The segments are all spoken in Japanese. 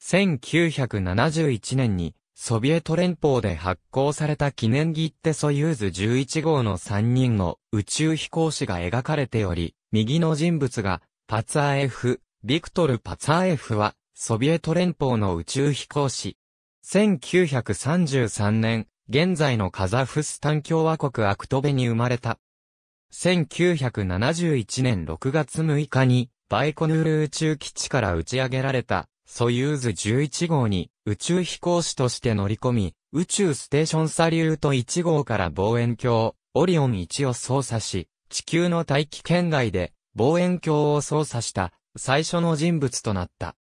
1971年に、ソビエト連邦で発行された記念切手ソユーズ11号の3人の宇宙飛行士が描かれており、右の人物がパツァエフ、ビクトル・パツァエフはソビエト連邦の宇宙飛行士。1933年、現在のカザフスタン共和国アクトベに生まれた。1971年6月6日にバイコヌール宇宙基地から打ち上げられたソユーズ11号に宇宙飛行士として乗り込み、宇宙ステーションサリュート1号から望遠鏡、オリオン1を操作し、地球の大気圏外で望遠鏡を操作した最初の人物となった。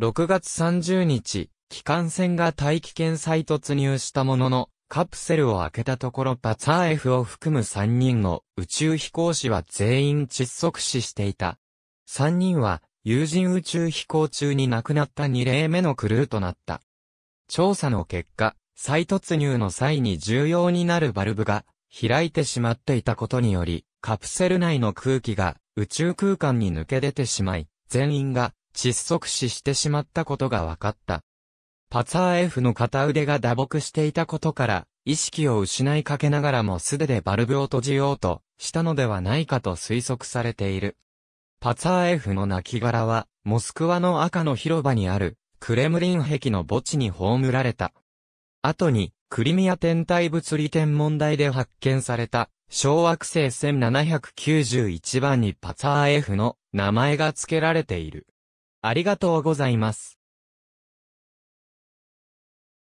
6月30日、機関船が大気圏再突入したものの、カプセルを開けたところパツァー F を含む3人の宇宙飛行士は全員窒息死していた。3人は有人宇宙飛行中に亡くなった2例目のクルーとなった。調査の結果、再突入の際に重要になるバルブが開いてしまっていたことにより、カプセル内の空気が宇宙空間に抜け出てしまい、全員が窒息死してしまったことが分かった。パツァー F の片腕が打撲していたことから、意識を失いかけながらも素手でバルブを閉じようとしたのではないかと推測されている。パツァーエフの亡骸は、モスクワの赤の広場にある、クレムリン壁の墓地に葬られた。後に、クリミア天体物理天文台で発見された、小惑星1791番にパツァーエフの名前が付けられている。ありがとうございます。